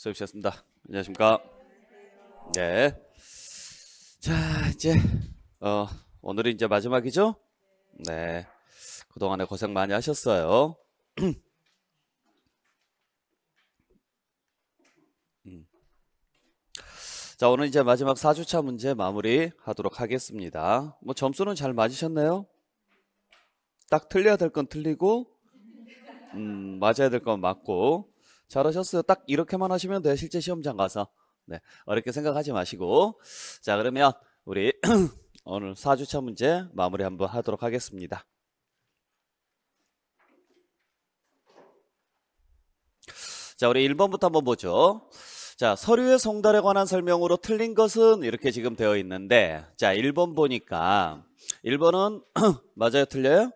수업이셨습니다 안녕하십니까? 네. 자 이제 어, 오늘이 이제 마지막이죠? 네. 그동안에 고생 많이 하셨어요. 음. 자, 오늘 이제 마지막 4주차 문제 마무리 하도록 하겠습니다. 뭐 점수는 잘 맞으셨나요? 딱 틀려야 될 건 틀리고, 음, 맞아야 될 건 맞고, 잘하셨어요. 딱 이렇게만 하시면 돼요. 실제 시험장 가서. 네, 어렵게 생각하지 마시고. 자, 그러면 우리 오늘 4주차 문제 마무리 한번 하도록 하겠습니다. 자, 우리 1번부터 한번 보죠. 자, 서류의 송달에 관한 설명으로 틀린 것은 이렇게 지금 되어 있는데, 자, 1번 보니까, 1번은 맞아요? 틀려요?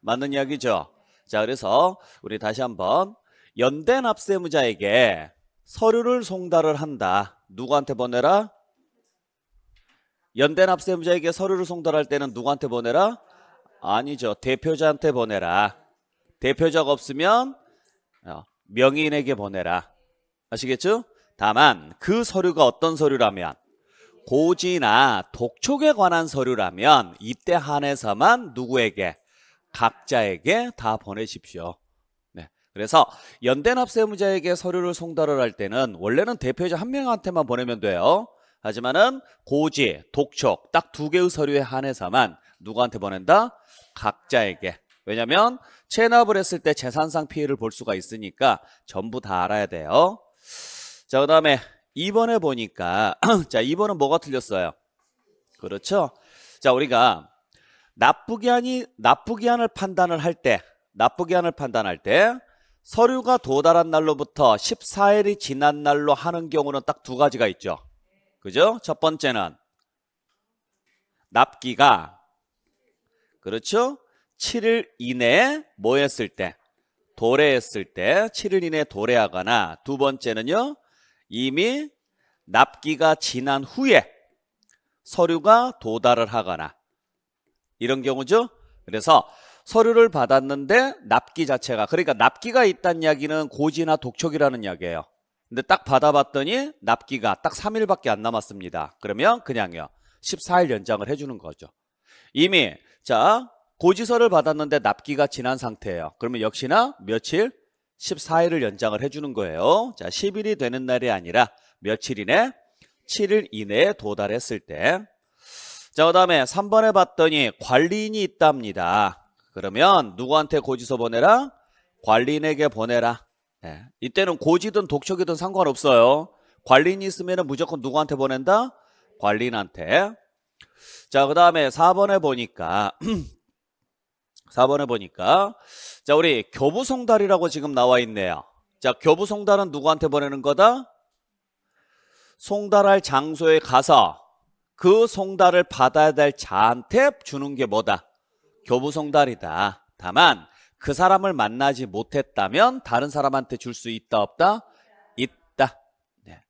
맞는 이야기죠? 자, 그래서 우리 다시 한번 연대 납세무자에게 서류를 송달을 한다. 누구한테 보내라? 연대 납세무자에게 서류를 송달할 때는 누구한테 보내라? 아니죠. 대표자한테 보내라. 대표자가 없으면 어, 명인에게 보내라. 아시겠죠? 다만 그 서류가 어떤 서류라면 고지나 독촉에 관한 서류라면 이때 한해서만 누구에게 각자에게 다 보내십시오. 그래서 연대 납세의무자에게 서류를 송달을 할 때는 원래는 대표자한 명한테만 보내면 돼요. 하지만은 고지, 독촉 딱 두 개의 서류에 한해서만 누구한테 보낸다? 각자에게. 왜냐면 체납을 했을 때 재산상 피해를 볼 수가 있으니까 전부 다 알아야 돼요. 자, 그다음에 이번에 보니까 자, 이번은 뭐가 틀렸어요? 그렇죠? 자, 우리가 납부기한이 납부기한을 판단을 할때 납부기한을 판단할 때 서류가 도달한 날로부터 14일이 지난 날로 하는 경우는 딱 두 가지가 있죠. 그죠? 첫 번째는 납기가 그렇죠? 7일 이내에 뭐 했을 때? 도래했을 때 7일 이내에 도래하거나 두 번째는요. 이미 납기가 지난 후에 서류가 도달을 하거나 이런 경우죠. 그래서 서류를 받았는데 납기 자체가 그러니까 납기가 있다는 이야기는 고지나 독촉이라는 이야기예요. 근데 딱 받아봤더니 납기가 딱 3일밖에 안 남았습니다. 그러면 그냥요. 14일 연장을 해주는 거죠. 이미 자 고지서를 받았는데 납기가 지난 상태예요. 그러면 역시나 며칠 14일을 연장을 해주는 거예요. 자 10일이 되는 날이 아니라 며칠 이내 7일 이내에 도달했을 때 자, 그 다음에 3번에 봤더니 관리인이 있답니다. 그러면 누구한테 고지서 보내라? 관리인에게 보내라. 네. 이때는 고지든 독촉이든 상관없어요. 관리인이 있으면 무조건 누구한테 보낸다? 관리인한테. 자, 그 다음에 4번에 보니까 4번에 보니까 자, 우리 교부송달이라고 지금 나와 있네요. 자, 교부송달은 누구한테 보내는 거다? 송달할 장소에 가서 그 송달을 받아야 될 자한테 주는 게 뭐다? 교부성달이다. 다만 그 사람을 만나지 못했다면 다른 사람한테 줄 수 있다 없다? 있다. 네.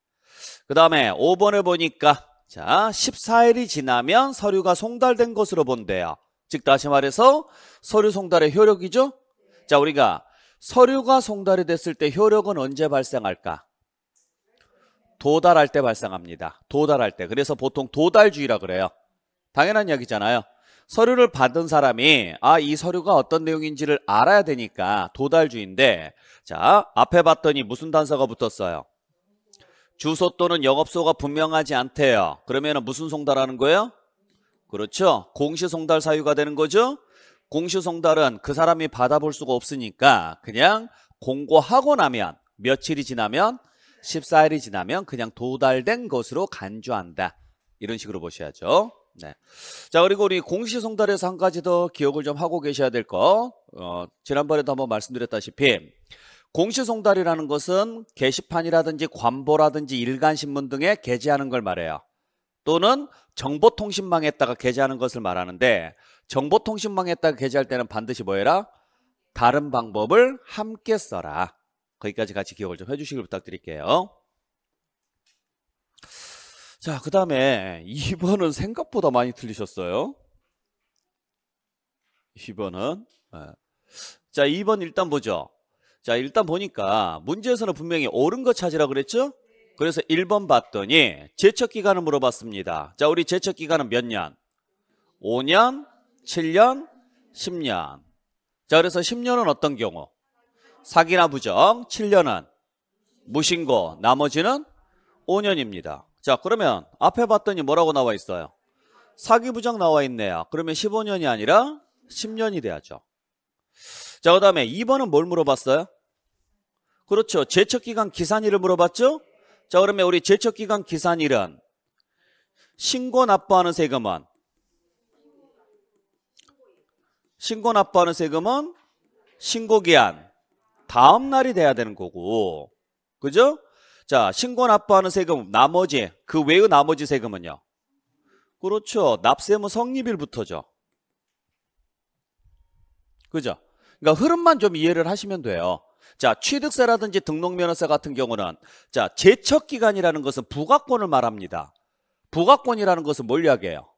그 다음에 5번을 보니까 자 14일이 지나면 서류가 송달된 것으로 본대요. 즉 다시 말해서 서류 송달의 효력이죠. 자 우리가 서류가 송달이 됐을 때 효력은 언제 발생할까? 도달할 때 발생합니다. 도달할 때. 그래서 보통 도달주의라 그래요. 당연한 이야기잖아요. 서류를 받은 사람이 아 이 서류가 어떤 내용인지를 알아야 되니까 도달주인데 자 앞에 봤더니 무슨 단서가 붙었어요 주소 또는 영업소가 분명하지 않대요 그러면 무슨 송달하는 거예요? 그렇죠 공시송달 사유가 되는 거죠 공시송달은 그 사람이 받아볼 수가 없으니까 그냥 공고하고 나면 며칠이 지나면 14일이 지나면 그냥 도달된 것으로 간주한다 이런 식으로 보셔야죠 네. 자, 그리고 우리 공시송달에서 한 가지 더 기억을 좀 하고 계셔야 될 거. 어, 지난번에도 한번 말씀드렸다시피 공시송달이라는 것은 게시판이라든지 관보라든지 일간신문 등에 게재하는 걸 말해요. 또는 정보통신망에다가 게재하는 것을 말하는데 정보통신망에다가 게재할 때는 반드시 뭐 해라? 다른 방법을 함께 써라. 거기까지 같이 기억을 좀 해주시길 부탁드릴게요. 자, 그 다음에 2번은 생각보다 많이 틀리셨어요. 2번은. 예. 자, 2번 일단 보죠. 자, 일단 보니까 문제에서는 분명히 옳은 거 찾으라 그랬죠? 그래서 1번 봤더니 제척기간을 물어봤습니다. 자, 우리 제척기간은 몇 년? 5년, 7년, 10년. 자, 그래서 10년은 어떤 경우? 사기나 부정, 7년은 무신고, 나머지는 5년입니다. 자 그러면 앞에 봤더니 뭐라고 나와 있어요? 사기부장 나와 있네요. 그러면 15년이 아니라 10년이 돼야죠. 자, 그 다음에 2번은 뭘 물어봤어요? 그렇죠. 제척기간 기산일을 물어봤죠? 자, 그러면 우리 제척기간 기산일은 신고 납부하는 세금은 신고 납부하는 세금은 신고기한 다음 날이 돼야 되는 거고 그죠? 자, 신고 납부하는 세금 나머지 그 외의 나머지 세금은요. 그렇죠. 납세무 성립일부터죠. 그죠? 그러니까 흐름만 좀 이해를 하시면 돼요. 자, 취득세라든지 등록면허세 같은 경우는 자, 제척 기간이라는 것은 부가권을 말합니다. 부가권이라는 것은 뭘 이야기해요?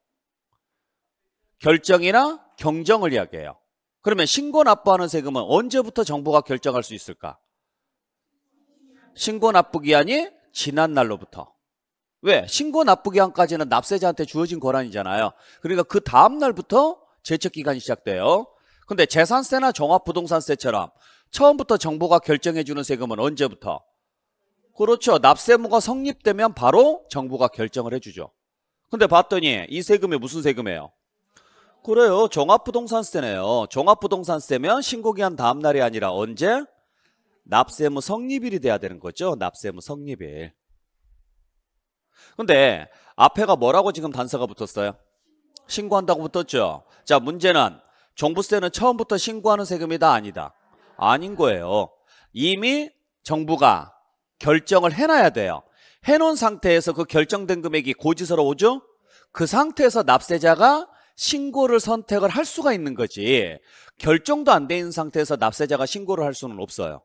결정이나 경정을 이야기해요. 그러면 신고 납부하는 세금은 언제부터 정부가 결정할 수 있을까? 신고 납부 기한이 지난 날로부터 왜? 신고 납부 기한까지는 납세자한테 주어진 권한이잖아요. 그러니까 그 다음 날부터 제척 기간이 시작돼요. 근데 재산세나 종합부동산세처럼 처음부터 정부가 결정해주는 세금은 언제부터? 그렇죠. 납세무가 성립되면 바로 정부가 결정을 해주죠. 근데 봤더니 이 세금이 무슨 세금이에요? 그래요. 종합부동산세네요. 종합부동산세면 신고기한 다음 날이 아니라 언제? 납세무 뭐 성립일이 돼야 되는 거죠. 납세무 뭐 성립일. 근데 앞에가 뭐라고 지금 단서가 붙었어요? 신고한다고 붙었죠. 자 문제는 종부세는 처음부터 신고하는 세금이다 아니다. 아닌 거예요. 이미 정부가 결정을 해놔야 돼요. 해놓은 상태에서 그 결정된 금액이 고지서로 오죠? 그 상태에서 납세자가 신고를 선택을 할 수가 있는 거지 결정도 안 돼 있는 상태에서 납세자가 신고를 할 수는 없어요.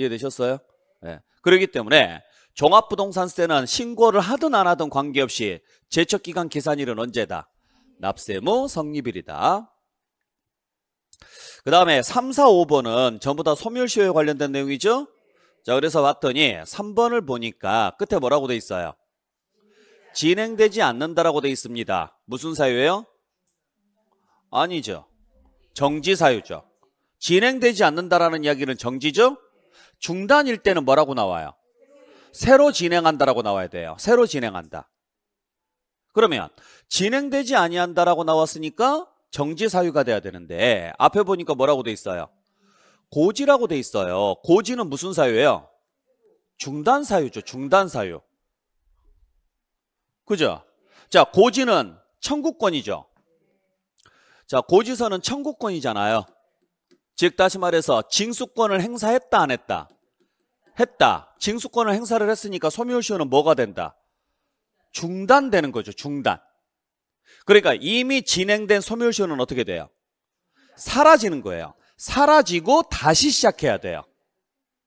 이해되셨어요? 네. 예. 그렇기 때문에 종합부동산세는 신고를 하든 안 하든 관계없이 제척기간 계산일은 언제다? 납세무 성립일이다. 그 다음에 3, 4, 5번은 전부 다 소멸시효에 관련된 내용이죠? 자 그래서 봤더니 3번을 보니까 끝에 뭐라고 돼 있어요? 진행되지 않는다라고 돼 있습니다. 무슨 사유예요? 아니죠. 정지 사유죠. 진행되지 않는다라는 이야기는 정지죠? 중단일 때는 뭐라고 나와요? 새로 진행한다라고 나와야 돼요. 새로 진행한다. 그러면 진행되지 아니한다라고 나왔으니까 정지 사유가 돼야 되는데 앞에 보니까 뭐라고 돼 있어요? 고지라고 돼 있어요. 고지는 무슨 사유예요? 중단 사유죠. 중단 사유. 그죠? 자, 고지는 청구권이죠. 자, 고지서는 청구권이잖아요. 즉 다시 말해서 징수권을 행사했다 안 했다? 했다. 징수권을 행사를 했으니까 소멸시효는 뭐가 된다? 중단되는 거죠. 중단. 그러니까 이미 진행된 소멸시효는 어떻게 돼요? 사라지는 거예요. 사라지고 다시 시작해야 돼요.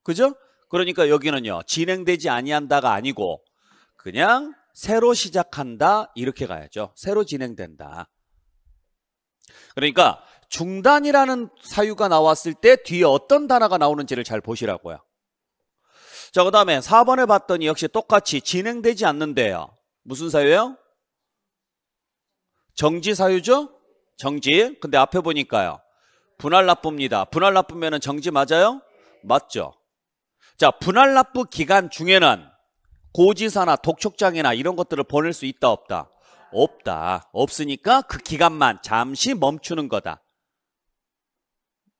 그죠? 그러니까 여기는요. 진행되지 아니한다가 아니고 그냥 새로 시작한다 이렇게 가야죠. 새로 진행된다. 그러니까 중단이라는 사유가 나왔을 때 뒤에 어떤 단어가 나오는지를 잘 보시라고요. 자, 그 다음에 4번을 봤더니 역시 똑같이 진행되지 않는데요. 무슨 사유예요? 정지 사유죠? 정지. 근데 앞에 보니까요. 분할 납부입니다. 분할 납부면은 정지 맞아요? 맞죠. 자, 분할 납부 기간 중에는 고지사나 독촉장이나 이런 것들을 보낼 수 있다 없다? 없다. 없으니까 그 기간만 잠시 멈추는 거다.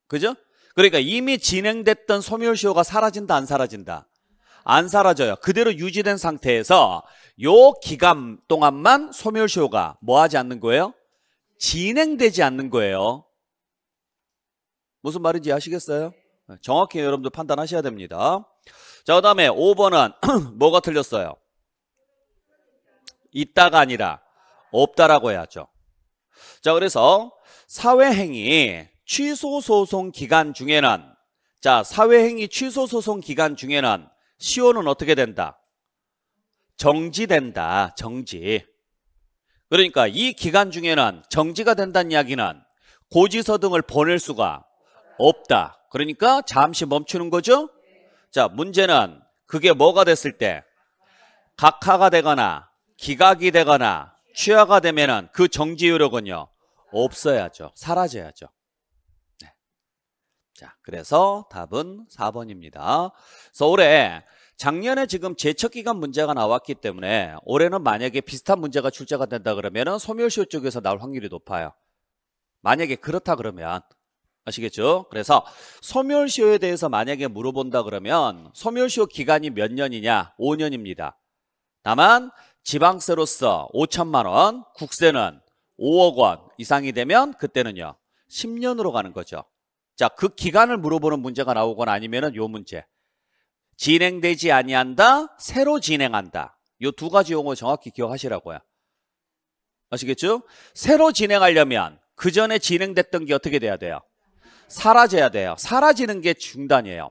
그죠? 그러니까 이미 진행됐던 소멸시효가 사라진다 안 사라진다? 안 사라져요. 그대로 유지된 상태에서 요 기간 동안만 소멸시효가 뭐 하지 않는 거예요? 진행되지 않는 거예요. 무슨 말인지 아시겠어요? 정확히 여러분들 판단하셔야 됩니다. 자, 그 다음에 5번은 뭐가 틀렸어요? 있다가 아니라 없다라고 해야죠. 자, 그래서 사회행위 취소 소송 기간 중에는 자 사회행위 취소 소송 기간 중에는 시효는 어떻게 된다? 정지된다. 정지. 그러니까 이 기간 중에는 정지가 된다는 이야기는 고지서 등을 보낼 수가 없다. 그러니까 잠시 멈추는 거죠. 자 문제는 그게 뭐가 됐을 때 각하가 되거나 기각이 되거나 취하가 되면 은그 정지 효력은요 없어야죠. 사라져야죠. 자, 그래서 답은 4번입니다. 그래서 올해 작년에 지금 제척기간 문제가 나왔기 때문에 올해는 만약에 비슷한 문제가 출제가 된다 그러면 소멸시효 쪽에서 나올 확률이 높아요. 만약에 그렇다 그러면 아시겠죠? 그래서 소멸시효에 대해서 만약에 물어본다 그러면 소멸시효 기간이 몇 년이냐? 5년입니다. 다만 지방세로서 5천만 원, 국세는 5억 원 이상이 되면 그때는요. 10년으로 가는 거죠. 자, 그 기간을 물어보는 문제가 나오거나 아니면은 요 문제. 진행되지 아니한다, 새로 진행한다. 요 두 가지 용어 정확히 기억하시라고요. 아시겠죠? 새로 진행하려면 그 전에 진행됐던 게 어떻게 돼야 돼요? 사라져야 돼요. 사라지는 게 중단이에요.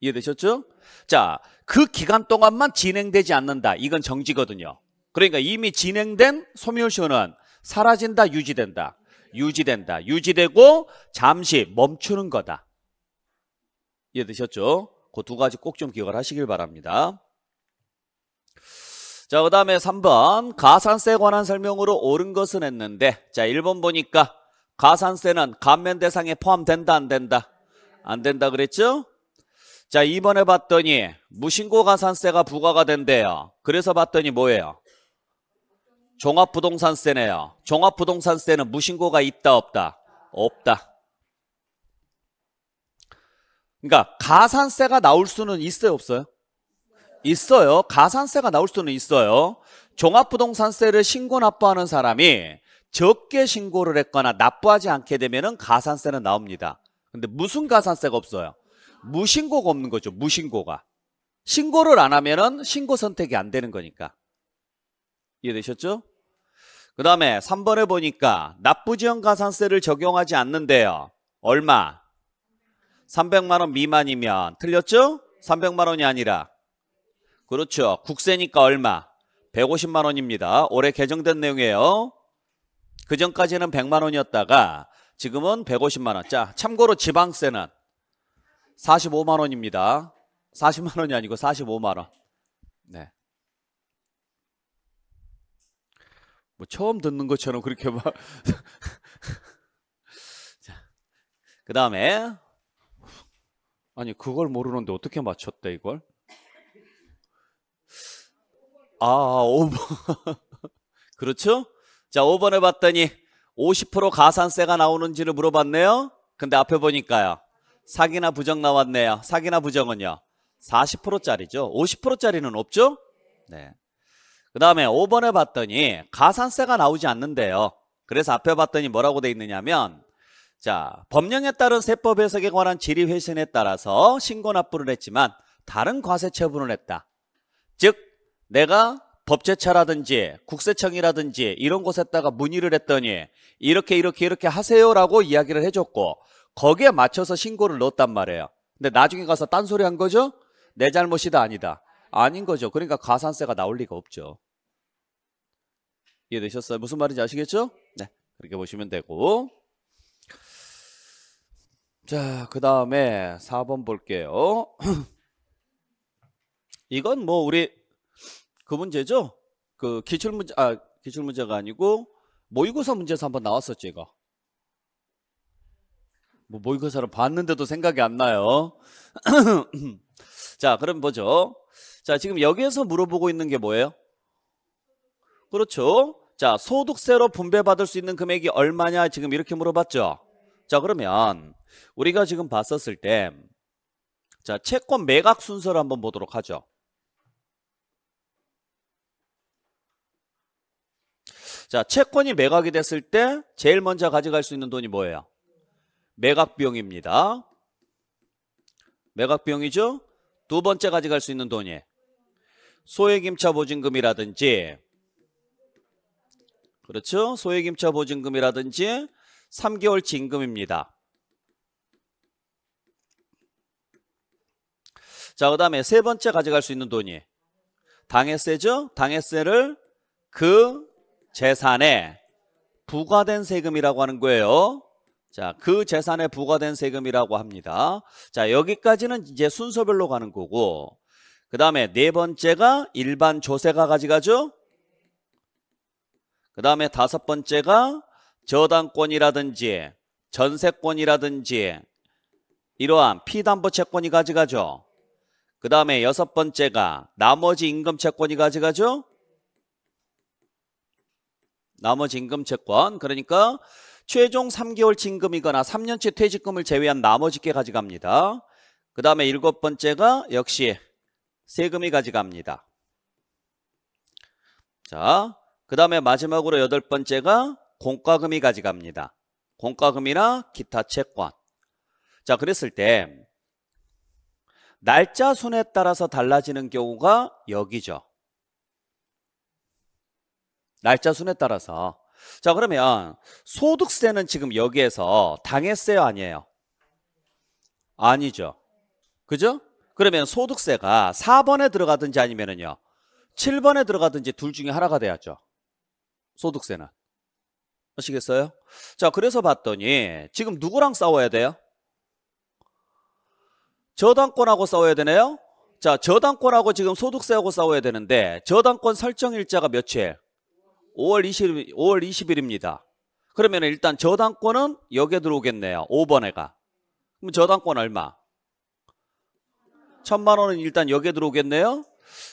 이해되셨죠? 자, 그 기간 동안만 진행되지 않는다. 이건 정지거든요. 그러니까 이미 진행된 소멸시효는 사라진다, 유지된다. 유지된다. 유지되고 잠시 멈추는 거다. 이해되셨죠? 그 두 가지 꼭 좀 기억을 하시길 바랍니다. 자, 그 다음에 3번 가산세에 관한 설명으로 옳은 것은 했는데 자, 1번 보니까 가산세는 감면 대상에 포함된다 안 된다? 안 된다 그랬죠? 자, 2번에 봤더니 무신고 가산세가 부과가 된대요. 그래서 봤더니 뭐예요? 종합부동산세네요. 종합부동산세는 무신고가 있다 없다? 없다. 그러니까 가산세가 나올 수는 있어요 없어요? 있어요. 가산세가 나올 수는 있어요. 종합부동산세를 신고 납부하는 사람이 적게 신고를 했거나 납부하지 않게 되면 가산세는 나옵니다. 근데 무슨 가산세가 없어요? 무신고가 없는 거죠. 무신고가. 신고를 안 하면 은 신고 선택이 안 되는 거니까. 이해되셨죠? 그 다음에 3번에 보니까 납부지원 가산세를 적용하지 않는데요. 얼마? 300만 원 미만이면 틀렸죠? 300만 원이 아니라 그렇죠. 국세니까 얼마? 150만 원입니다. 올해 개정된 내용이에요. 그 전까지는 100만 원이었다가 지금은 150만 원. 자, 참고로 지방세는 45만 원입니다. 40만 원이 아니고 45만 원. 네. 뭐 처음 듣는 것처럼 그렇게 막. 자, 그 다음에 아니 그걸 모르는데 어떻게 맞췄대 이걸? 아, 5번. 그렇죠? 자, 5번을 봤더니 50% 가산세가 나오는지를 물어봤네요. 근데 앞에 보니까요. 사기나 부정 나왔네요. 사기나 부정은요. 40%짜리죠. 50%짜리는 없죠? 네. 그 다음에 5번에 봤더니 가산세가 나오지 않는데요. 그래서 앞에 봤더니 뭐라고 돼 있느냐면 자 법령에 따른 세법 해석에 관한 질의회신에 따라서 신고 납부를 했지만 다른 과세 처분을 했다. 즉 내가 법제처라든지 국세청이라든지 이런 곳에다가 문의를 했더니 이렇게 이렇게 이렇게 하세요라고 이야기를 해줬고 거기에 맞춰서 신고를 넣었단 말이에요. 근데 나중에 가서 딴소리 한 거죠? 내 잘못이다 아니다. 아닌 거죠. 그러니까 가산세가 나올 리가 없죠. 이해되셨어요? 무슨 말인지 아시겠죠? 네, 그렇게 보시면 되고 자, 그 다음에 4번 볼게요. 이건 뭐 우리 그 문제죠? 그 기출문제, 아, 기출문제가 아니고 모의고사 문제에서 한번 나왔었죠, 이거. 뭐 모의고사를 봤는데도 생각이 안 나요. 자, 그럼 보죠. 자, 지금 여기에서 물어보고 있는 게 뭐예요? 그렇죠. 자, 소득세로 분배받을 수 있는 금액이 얼마냐 지금 이렇게 물어봤죠. 자, 그러면 우리가 지금 봤었을 때 자, 채권 매각 순서를 한번 보도록 하죠. 자, 채권이 매각이 됐을 때 제일 먼저 가져갈 수 있는 돈이 뭐예요? 매각 비용입니다. 매각 비용이죠? 두 번째 가져갈 수 있는 돈이 소액임차 보증금이라든지 그렇죠? 소액임차 보증금이라든지 3개월 징금입니다. 자, 그 다음에 세 번째 가져갈 수 있는 돈이 당해세죠? 당해세를 그 재산에 부과된 세금이라고 하는 거예요. 자, 그 재산에 부과된 세금이라고 합니다. 자, 여기까지는 이제 순서별로 가는 거고, 그 다음에 네 번째가 일반 조세가 가져가죠? 그 다음에 다섯 번째가 저당권이라든지 전세권이라든지 이러한 피담보 채권이 가져가죠. 그 다음에 여섯 번째가 나머지 임금 채권이 가져가죠. 나머지 임금 채권 그러니까 최종 3개월 징금이거나 3년치 퇴직금을 제외한 나머지 게 가져갑니다. 그 다음에 일곱 번째가 역시 세금이 가져갑니다. 자그 다음에 마지막으로 여덟 번째가 공과금이 가져갑니다. 공과금이나 기타 채권. 자, 그랬을 때 날짜 순에 따라서 달라지는 경우가 여기죠. 날짜 순에 따라서. 자, 그러면 소득세는 지금 여기에서 당했어요, 아니에요? 아니죠. 그죠? 그러면 소득세가 4번에 들어가든지 아니면은요. 7번에 들어가든지 둘 중에 하나가 돼야죠. 소득세는. 아시겠어요? 자, 그래서 봤더니 지금 누구랑 싸워야 돼요? 저당권하고 싸워야 되네요? 자, 저당권하고 지금 소득세하고 싸워야 되는데 저당권 설정 일자가 며칠? 5월 2 0 5월 20일입니다. 그러면 일단 저당권은 여기에 들어오겠네요. 5번에가. 그럼 저당권 얼마? 천만 원은 일단 여기에 들어오겠네요.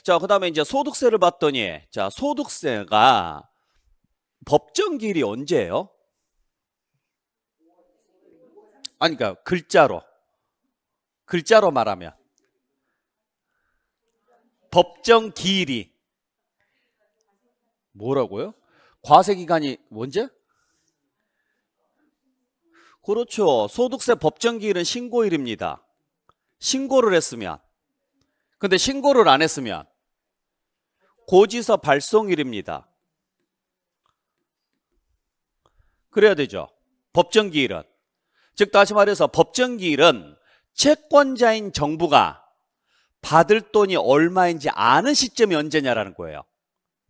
자, 그 다음에 이제 소득세를 봤더니 자, 소득세가 법정 길이 언제예요? 아니 그러니까 글자로 글자로 말하면 법정 기일이 뭐라고요? 과세 기간이 언제? 그렇죠. 소득세 법정 기일은 신고일입니다. 신고를 했으면 근데 신고를 안 했으면 고지서 발송일입니다. 그래야 되죠. 법정기일은. 즉 다시 말해서 법정기일은 채권자인 정부가 받을 돈이 얼마인지 아는 시점이 언제냐라는 거예요.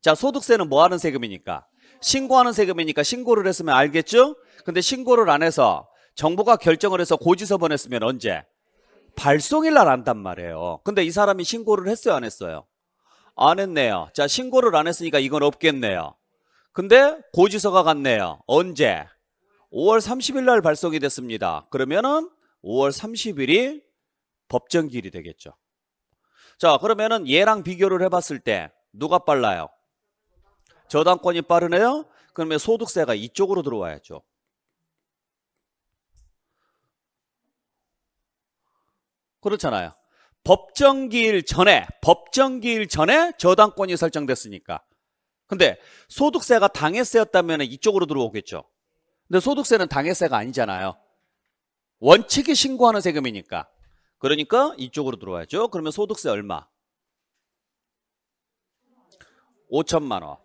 자 소득세는 뭐 하는 세금이니까 신고하는 세금이니까 신고를 했으면 알겠죠? 근데 신고를 안 해서 정부가 결정을 해서 고지서 보냈으면 언제? 발송일 날 안단 말이에요. 근데 이 사람이 신고를 했어요, 안 했어요? 안 했네요. 자, 신고를 안 했으니까 이건 없겠네요. 근데 고지서가 갔네요. 언제? 5월 30일 날 발송이 됐습니다. 그러면은 5월 30일이 법정기일이 되겠죠. 자, 그러면은 얘랑 비교를 해봤을 때 누가 빨라요? 저당권이 빠르네요? 그러면 소득세가 이쪽으로 들어와야죠. 그렇잖아요. 법정기일 전에, 법정기일 전에 저당권이 설정됐으니까. 근데 소득세가 당해세였다면 이쪽으로 들어오겠죠. 근데 소득세는 당해세가 아니잖아요. 원칙이 신고하는 세금이니까. 그러니까 이쪽으로 들어와야죠. 그러면 소득세 얼마? 5천만 원.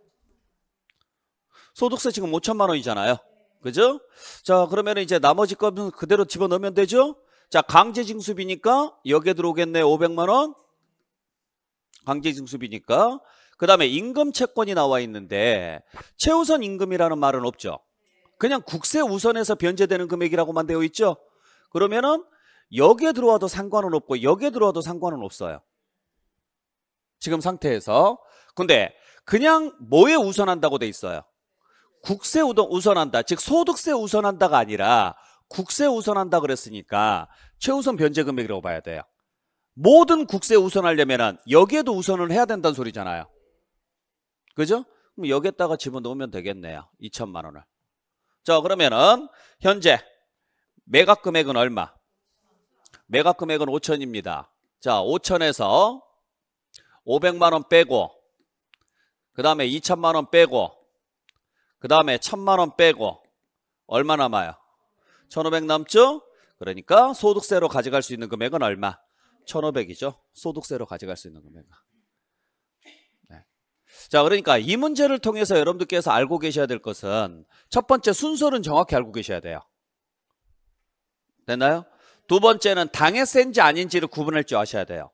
소득세 지금 5천만 원이잖아요. 그죠? 자, 그러면 이제 나머지 건 그대로 집어넣으면 되죠? 자, 강제징수비니까 여기에 들어오겠네. 500만 원. 강제징수비니까 그 다음에 임금 채권이 나와 있는데 최우선 임금이라는 말은 없죠. 그냥 국세 우선에서 변제되는 금액이라고만 되어 있죠. 그러면은 여기에 들어와도 상관은 없고 여기에 들어와도 상관은 없어요. 지금 상태에서. 근데 그냥 뭐에 우선한다고 돼 있어요? 국세 우선한다. 즉 소득세 우선한다가 아니라 국세 우선한다 그랬으니까 최우선 변제 금액이라고 봐야 돼요. 모든 국세 우선하려면 여기에도 우선을 해야 된다는 소리잖아요. 그죠? 그럼 여기에다가 집어넣으면 되겠네요. 2천만 원을. 자 그러면은 현재 매각 금액은 얼마? 매각 금액은 5천입니다. 자 5천에서 500만 원 빼고 그 다음에 2천만 원 빼고 그 다음에 1천만 원 빼고 얼마 남아요? 1,500 남죠? 그러니까 소득세로 가져갈 수 있는 금액은 얼마? 1,500이죠. 소득세로 가져갈 수 있는 금액은. 자, 그러니까 이 문제를 통해서 여러분들께서 알고 계셔야 될 것은 첫 번째 순서는 정확히 알고 계셔야 돼요. 됐나요? 두 번째는 당에 센지 아닌지를 구분할 줄 아셔야 돼요.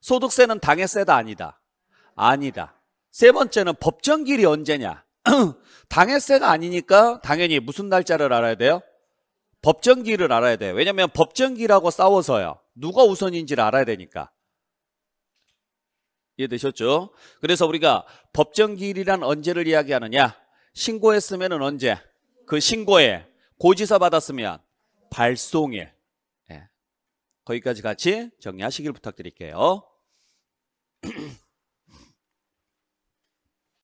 소득세는 당의 세다 아니다. 아니다. 세 번째는 법정길이 언제냐? 당의세가 아니니까 당연히 무슨 날짜를 알아야 돼요? 법정기를 알아야 돼요. 왜냐면 법정기라고 싸워서요. 누가 우선인지를 알아야 되니까. 이해되셨죠? 예, 그래서 우리가 법정기일이란 언제를 이야기하느냐? 신고했으면 은 언제? 그 신고에 고지서 받았으면 발송일. 네. 거기까지 같이 정리하시길 부탁드릴게요.